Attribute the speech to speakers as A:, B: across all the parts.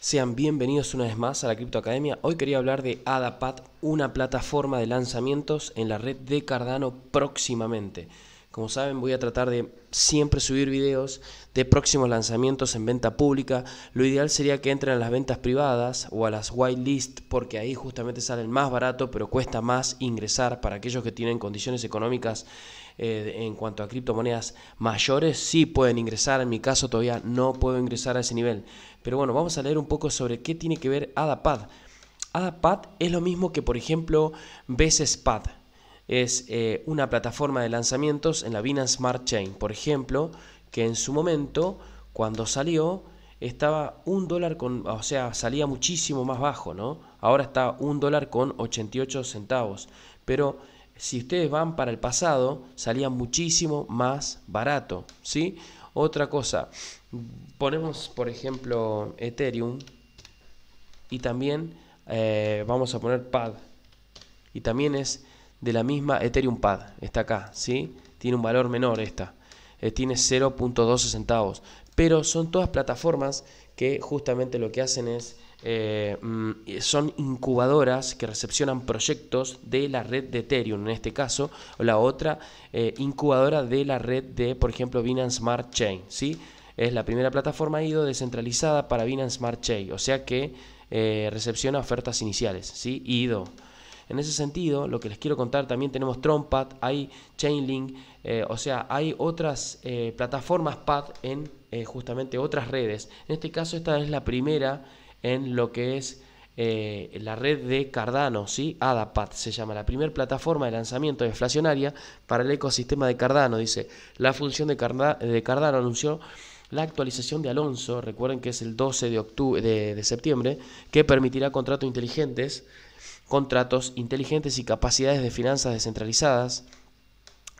A: Sean bienvenidos una vez más a la Crypto Academia. Hoy quería hablar de AdaPad, una plataforma de lanzamientos en la red de Cardano próximamente. Como saben, voy a tratar de siempre subir videos de próximos lanzamientos en venta pública. Lo ideal sería que entren a las ventas privadas o a las whitelist, porque ahí justamente el más barato, pero cuesta más ingresar para aquellos que tienen condiciones económicas eh, en cuanto a criptomonedas mayores, sí pueden ingresar, en mi caso todavía no puedo ingresar a ese nivel. Pero bueno, vamos a leer un poco sobre qué tiene que ver ADAPAD. ADAPAD es lo mismo que por ejemplo BCSPAD. Es eh, una plataforma de lanzamientos en la Binance Smart Chain, por ejemplo, que en su momento, cuando salió, estaba un dólar con, o sea, salía muchísimo más bajo, ¿no? Ahora está un dólar con 88 centavos, pero si ustedes van para el pasado, salía muchísimo más barato, ¿sí? Otra cosa, ponemos por ejemplo Ethereum y también eh, vamos a poner PAD y también es de la misma Ethereum PAD, está acá, ¿sí? Tiene un valor menor esta, eh, tiene 0.12 centavos, pero son todas plataformas que justamente lo que hacen es eh, mm, son incubadoras que recepcionan proyectos de la red de Ethereum, en este caso, o la otra eh, incubadora de la red de, por ejemplo, Binance Smart Chain. ¿sí? Es la primera plataforma IDO descentralizada para Binance Smart Chain, o sea que eh, recepciona ofertas iniciales, ¿sí? IDO. En ese sentido, lo que les quiero contar, también tenemos Tronpad, hay Chainlink, o sea, hay otras plataformas PAD en justamente otras redes. En este caso, esta es la primera en lo que es eh, la red de Cardano, ¿sí? ADAPAT se llama, la primera plataforma de lanzamiento deflacionaria para el ecosistema de Cardano. Dice, la función de, de Cardano anunció la actualización de Alonso, recuerden que es el 12 de, de, de septiembre, que permitirá contratos inteligentes, contratos inteligentes y capacidades de finanzas descentralizadas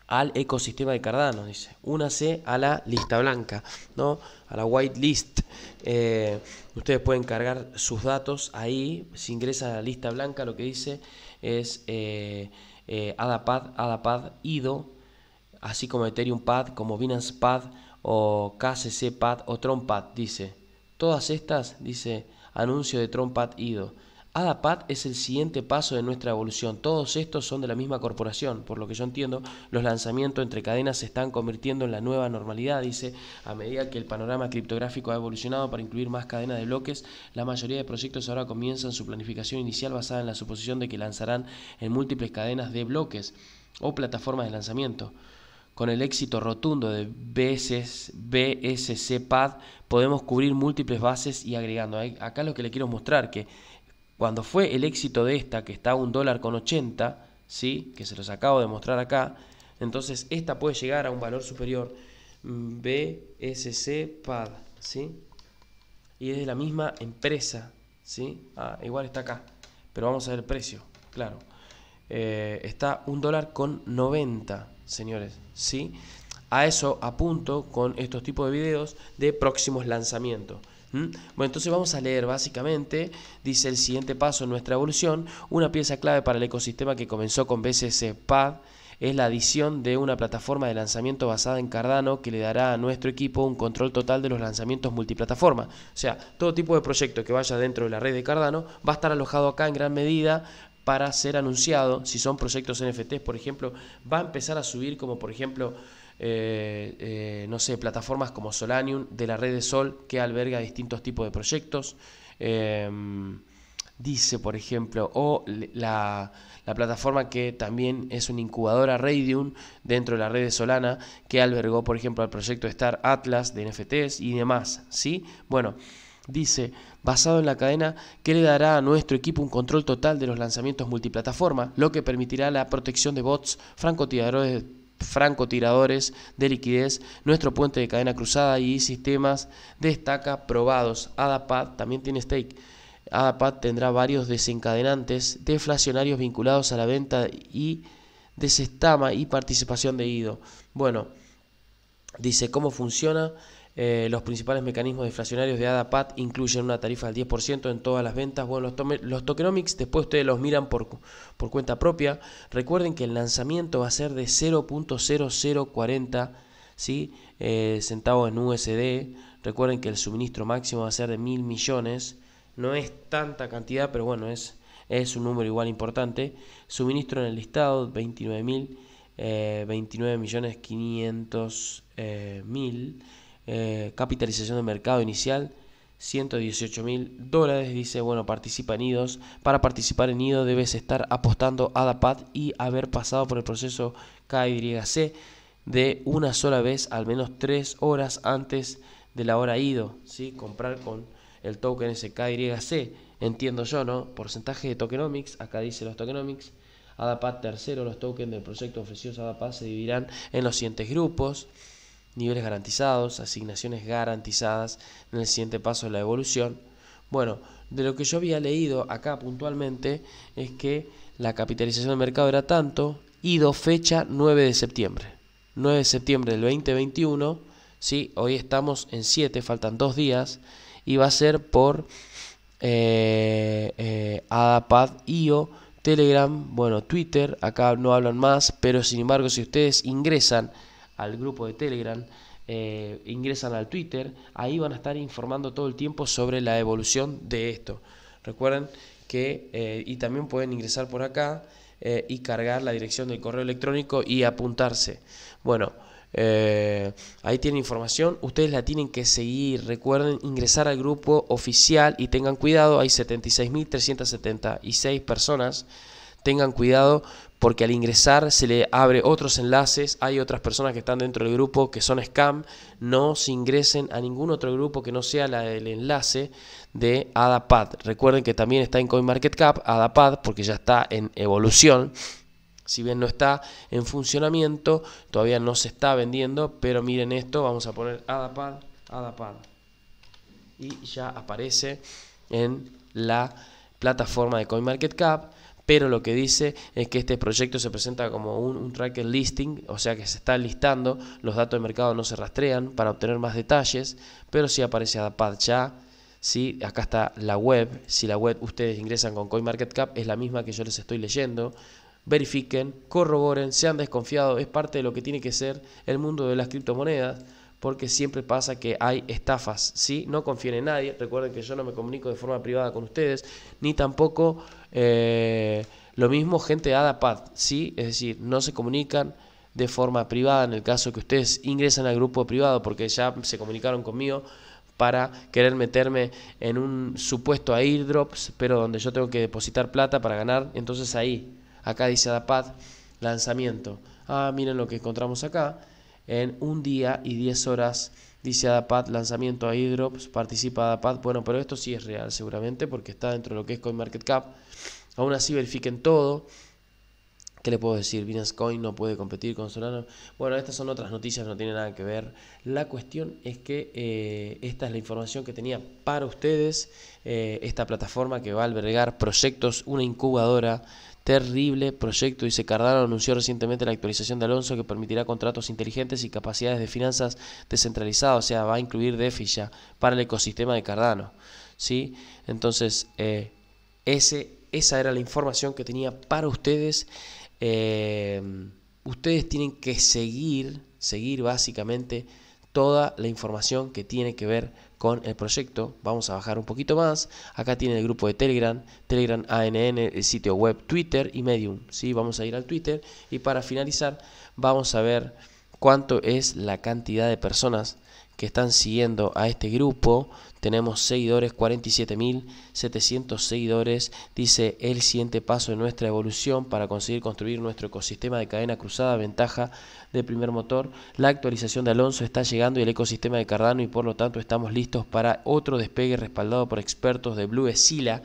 A: al ecosistema de Cardano, dice, únase a la lista blanca, ¿no? A la white list. Eh, ustedes pueden cargar sus datos ahí, si ingresa a la lista blanca lo que dice es eh, eh, AdaPad, AdaPad, IDO, así como Ethereum Pad, como Binance Pad o KCC Pad o Tron Pad, dice. Todas estas, dice, anuncio de Tron Pad IDO. Adapad es el siguiente paso de nuestra evolución. Todos estos son de la misma corporación. Por lo que yo entiendo, los lanzamientos entre cadenas se están convirtiendo en la nueva normalidad, dice, a medida que el panorama criptográfico ha evolucionado para incluir más cadenas de bloques, la mayoría de proyectos ahora comienzan su planificación inicial basada en la suposición de que lanzarán en múltiples cadenas de bloques o plataformas de lanzamiento. Con el éxito rotundo de BSC, BSC podemos cubrir múltiples bases y agregando. Acá lo que le quiero mostrar, que cuando fue el éxito de esta, que está a un dólar con 80, ¿sí? que se los acabo de mostrar acá, entonces esta puede llegar a un valor superior mm, BSC PAD, ¿sí? y es de la misma empresa, ¿sí? Ah, igual está acá, pero vamos a ver el precio, claro. Eh, está un dólar con 90, señores, ¿sí? A eso apunto con estos tipos de videos de próximos lanzamientos. ¿Mm? Bueno, entonces vamos a leer básicamente, dice el siguiente paso en nuestra evolución, una pieza clave para el ecosistema que comenzó con BCC PAD es la adición de una plataforma de lanzamiento basada en Cardano que le dará a nuestro equipo un control total de los lanzamientos multiplataforma. O sea, todo tipo de proyecto que vaya dentro de la red de Cardano va a estar alojado acá en gran medida para ser anunciado. Si son proyectos NFTs, por ejemplo, va a empezar a subir como por ejemplo eh, eh, no sé, plataformas como Solanium de la red de Sol que alberga distintos tipos de proyectos. Eh, dice, por ejemplo, o la, la, plataforma que también es una incubadora Radium dentro de la red de Solana, que albergó, por ejemplo, el proyecto Star Atlas de NFTs y demás, ¿sí? Bueno, dice, basado en la cadena que le dará a nuestro equipo un control total de los lanzamientos multiplataforma, lo que permitirá la protección de bots, francotiradores francotiradores de liquidez, nuestro puente de cadena cruzada y sistemas destaca probados. ADAPAD también tiene stake. ADAPAD tendrá varios desencadenantes deflacionarios vinculados a la venta y desestama y participación de IDO. Bueno, dice cómo funciona. Eh, los principales mecanismos deflacionarios de ADAPAT incluyen una tarifa del 10% en todas las ventas. Bueno, los, tokenomics después ustedes los miran por, cuenta propia. Recuerden que el lanzamiento va a ser de 0.0040 ¿sí? Eh, centavos en USD. Recuerden que el suministro máximo va a ser de 1.000 millones. No es tanta cantidad, pero bueno, es, es un número igual importante. Suministro en el listado, 29 eh, millones eh, capitalización de mercado inicial 118 mil dólares. Dice, bueno, participa en IDOS. Para participar en IDO debes estar apostando a DAPAD y haber pasado por el proceso KYC de una sola vez, al menos tres horas antes de la hora IDO. ¿sí? Comprar con el token ese SKYC, entiendo yo, ¿no? Porcentaje de tokenomics, acá dice los tokenomics. ADAPAD tercero, los tokens del proyecto ofrecidos a ADAPAD se dividirán en los siguientes grupos niveles garantizados, asignaciones garantizadas en el siguiente paso de la evolución. Bueno, de lo que yo había leído acá puntualmente es que la capitalización del mercado era tanto Ido fecha 9 de septiembre. 9 de septiembre del 2021, ¿sí? hoy estamos en 7, faltan dos días y va a ser por eh, eh, ADAPAD IO, Telegram, bueno, Twitter, acá no hablan más, pero sin embargo si ustedes ingresan al grupo de Telegram, eh, ingresan al Twitter, ahí van a estar informando todo el tiempo sobre la evolución de esto. Recuerden que, eh, y también pueden ingresar por acá eh, y cargar la dirección del correo electrónico y apuntarse. Bueno, ahí tienen información, ustedes la tienen que seguir. Recuerden ingresar al grupo oficial y tengan cuidado, hay 76.376 personas. Tengan cuidado porque al ingresar se le abre otros enlaces, hay otras personas que están dentro del grupo que son scam, no se ingresen a ningún otro grupo que no sea la del enlace de AdaPad. Recuerden que también está en CoinMarketCap, AdaPad, porque ya está en evolución. Si bien no está en funcionamiento, todavía no se está vendiendo, pero miren esto, vamos a poner AdaPad, AdaPad. Y ya aparece en la plataforma de CoinMarketCap pero lo que dice es que este proyecto se presenta como un, tracker listing, o sea que se está listando, los datos de mercado no se rastrean para obtener más detalles, pero sí aparece ADAPAD ya, ¿sí? acá está la web, si la web ustedes ingresan con CoinMarketCap es la misma que yo les estoy leyendo, verifiquen, corroboren, sean desconfiados, es parte de lo que tiene que ser el mundo de las criptomonedas, porque siempre pasa que hay estafas, ¿sí? No confíen en nadie, recuerden que yo no me comunico de forma privada con ustedes, ni tampoco eh, lo mismo gente de ADAPAD, ¿sí? Es decir, no se comunican de forma privada en el caso que ustedes ingresan al grupo privado porque ya se comunicaron conmigo para querer meterme en un supuesto airdrops, pero donde yo tengo que depositar plata para ganar. Entonces ahí, acá dice Adapad, lanzamiento. Ah, miren lo que encontramos acá en un día y 10 horas. Dice Adapad. lanzamiento a idrops participa Adapad. Bueno, pero esto sí es real seguramente porque está dentro de lo que es CoinMarketCap. Aún así verifiquen todo. ¿Qué le puedo decir? Binance Coin no puede competir con Solano. Bueno, estas son otras noticias, no tienen nada que ver. La cuestión es que eh, esta es la información que tenía para ustedes. Eh, esta plataforma que va a albergar proyectos, una incubadora terrible proyecto Dice, Cardano anunció recientemente la actualización de Alonso que permitirá contratos inteligentes y capacidades de finanzas descentralizadas, o sea, va a incluir DeFi ya para el ecosistema de Cardano. ¿sí? Entonces, eh, ese, esa era la información que tenía para ustedes. Eh, ustedes tienen que seguir, seguir básicamente toda la información que tiene que ver con el proyecto. Vamos a bajar un poquito más. Acá tiene el grupo de Telegram, Telegram ANN, el sitio web, Twitter y Medium. ¿sí? Vamos a ir al Twitter y para finalizar vamos a ver cuánto es la cantidad de personas que están siguiendo a este grupo. Tenemos seguidores, 47.700 seguidores. Dice el siguiente paso de nuestra evolución para conseguir construir nuestro ecosistema de cadena cruzada, ventaja de primer motor. La actualización de Alonso está llegando y el ecosistema de Cardano y por lo tanto estamos listos para otro despegue respaldado por expertos de Blue Sila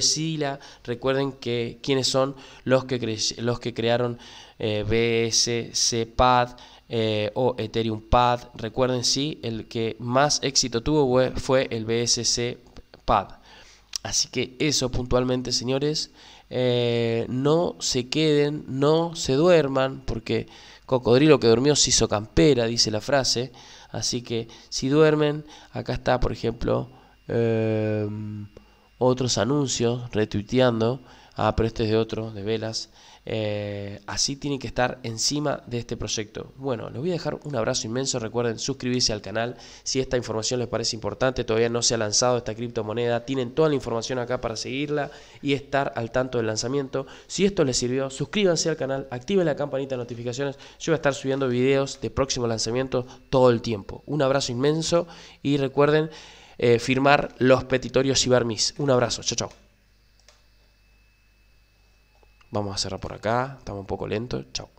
A: Sila, recuerden que quiénes son los que, los que crearon eh, BSC Pad eh, o Ethereum Pad. Recuerden, sí, el que más éxito tuvo fue el BSC Pad. Así que eso puntualmente, señores. Eh, no se queden, no se duerman, porque cocodrilo que durmió se hizo campera, dice la frase. Así que si duermen, acá está, por ejemplo, otros anuncios, retuiteando a ah, prestes de otro, de velas. Eh, así tienen que estar encima de este proyecto. Bueno, les voy a dejar un abrazo inmenso. Recuerden suscribirse al canal si esta información les parece importante. Todavía no se ha lanzado esta criptomoneda. Tienen toda la información acá para seguirla y estar al tanto del lanzamiento. Si esto les sirvió, suscríbanse al canal, activen la campanita de notificaciones. Yo voy a estar subiendo videos de próximos lanzamientos todo el tiempo. Un abrazo inmenso y recuerden eh, firmar los petitorios Cibermis. Un abrazo, chao, chao. Vamos a cerrar por acá, estamos un poco lentos, chao.